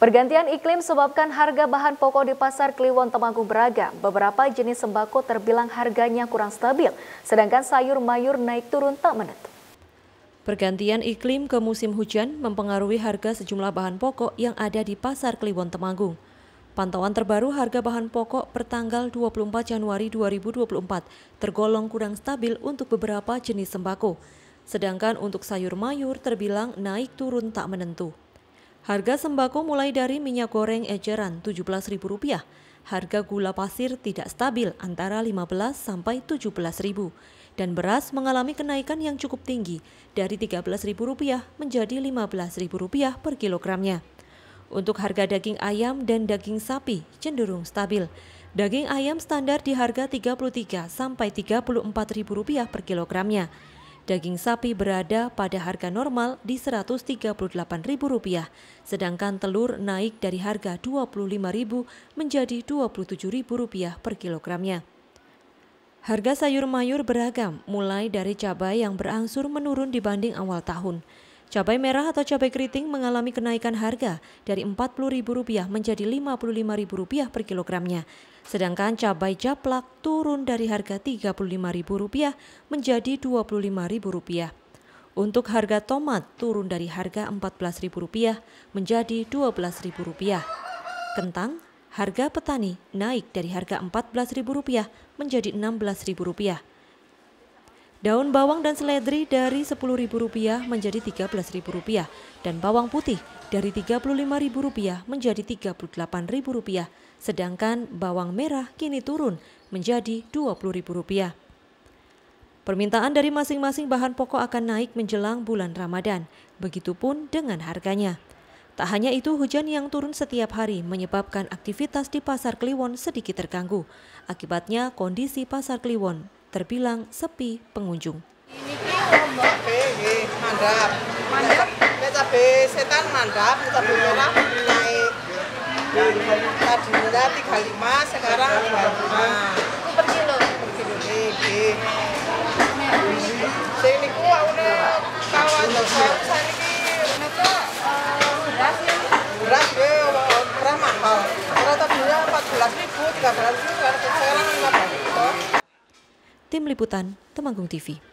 Pergantian iklim sebabkan harga bahan pokok di pasar Kliwon Temanggung beragam. Beberapa jenis sembako terbilang harganya kurang stabil, sedangkan sayur mayur naik turun tak menentu. Pergantian iklim ke musim hujan mempengaruhi harga sejumlah bahan pokok yang ada di pasar Kliwon Temanggung. Pantauan terbaru harga bahan pokok pertanggal 24 Januari 2024 tergolong kurang stabil untuk beberapa jenis sembako. Sedangkan untuk sayur mayur terbilang naik turun tak menentu. Harga sembako mulai dari minyak goreng eceran Rp17.000, harga gula pasir tidak stabil antara Rp15.000 sampai rp 17.000 dan beras mengalami kenaikan yang cukup tinggi dari Rp13.000 menjadi Rp15.000 per kilogramnya. Untuk harga daging ayam dan daging sapi cenderung stabil. Daging ayam standar di harga rp 33000 sampai Rp34.000 per kilogramnya daging sapi berada pada harga normal di Rp138.000, sedangkan telur naik dari harga Rp25.000 menjadi Rp27.000 per kilogramnya. Harga sayur mayur beragam, mulai dari cabai yang berangsur menurun dibanding awal tahun. Cabai merah atau cabai keriting mengalami kenaikan harga dari Rp40.000 menjadi Rp55.000 per kilogramnya. Sedangkan cabai japlak turun dari harga Rp35.000 menjadi Rp25.000. Untuk harga tomat turun dari harga Rp14.000 menjadi Rp12.000. Kentang, harga petani naik dari harga Rp14.000 menjadi Rp16.000. Daun bawang dan seledri dari Rp10.000 menjadi Rp13.000 dan bawang putih dari Rp35.000 menjadi Rp38.000, sedangkan bawang merah kini turun menjadi Rp20.000. Permintaan dari masing-masing bahan pokok akan naik menjelang bulan Ramadan, begitupun dengan harganya. Tak hanya itu, hujan yang turun setiap hari menyebabkan aktivitas di Pasar Kliwon sedikit terganggu. Akibatnya, kondisi Pasar Kliwon terbilang sepi pengunjung. Ini lombok ini mandap. Mandap. Cabe setan mandap, cabe merah naik. Tadinya 35, sekarang 25. Per kilo. Per kilo iki. Sing niku awune kawan kawasan menika eh, beras ya. Beras ya, beras mahal. Rata-rata 14.000, 13.000, sekarang 15.000. Tim Liputan, Temanggung TV.